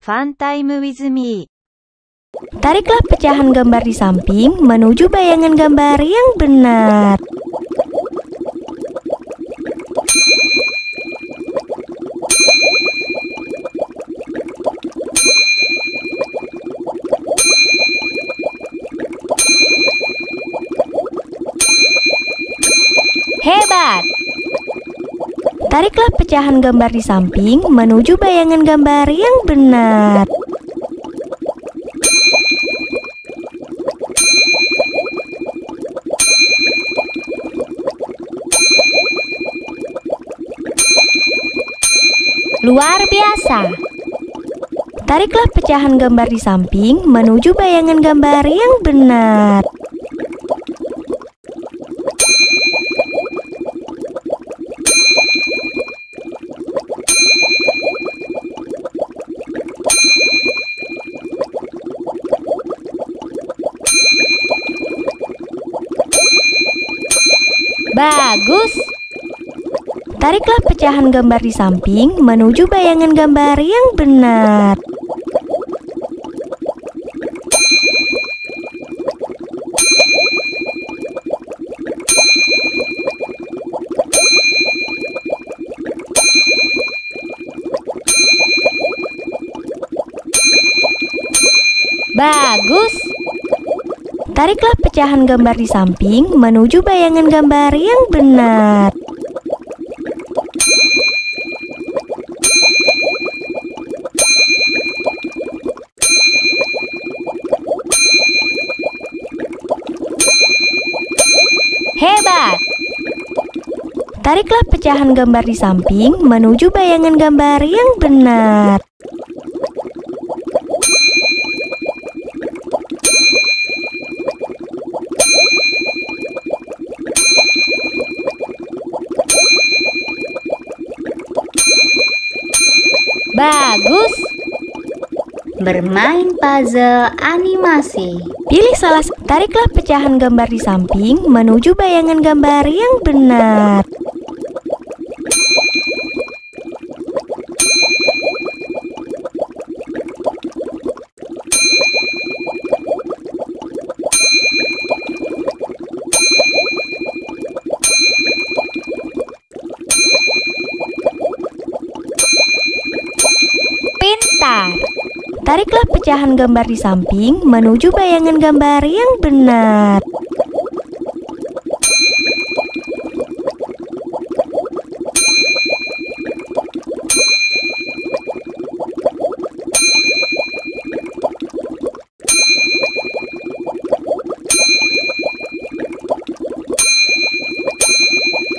Fun time with me. Tariklah pecahan gambar di samping menuju bayangan gambar yang benar. Tariklah pecahan gambar di samping menuju bayangan gambar yang benar. Luar biasa. Tariklah pecahan gambar di samping menuju bayangan gambar yang benar. Bagus. Tariklah pecahan gambar di samping menuju bayangan gambar yang benar. Bagus. Tariklah pecahan gambar di samping menuju bayangan gambar yang benar. Hebat! Tariklah pecahan gambar di samping menuju bayangan gambar yang benar. Bagus. Bermain puzzle animasi. Pilih salah, tariklah pecahan gambar di samping menuju bayangan gambar yang benar. Tariklah pecahan gambar di samping menuju bayangan gambar yang benar.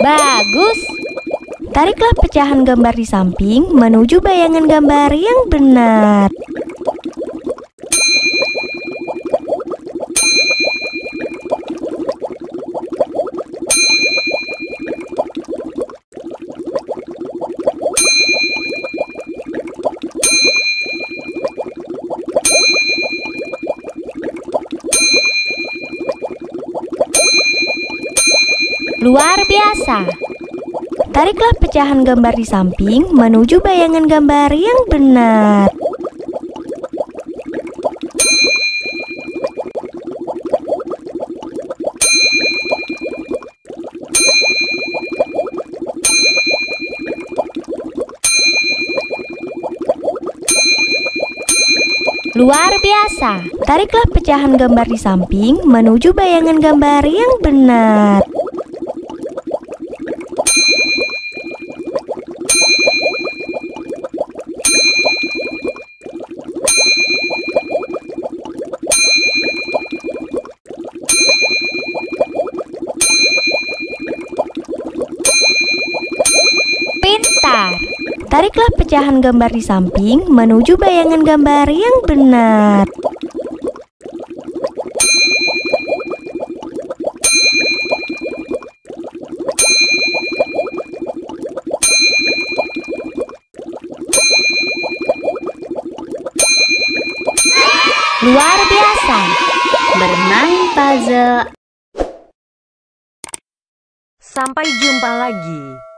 Bagus. Tariklah pecahan gambar di samping menuju bayangan gambar yang benar. Luar biasa. Tariklah pecahan gambar di samping menuju bayangan gambar yang benar. Luar biasa. Tariklah pecahan gambar di samping menuju bayangan gambar yang benar. Tariklah pecahan gambar di samping menuju bayangan gambar yang benar. Luar biasa, bermain puzzle. Sampai jumpa lagi.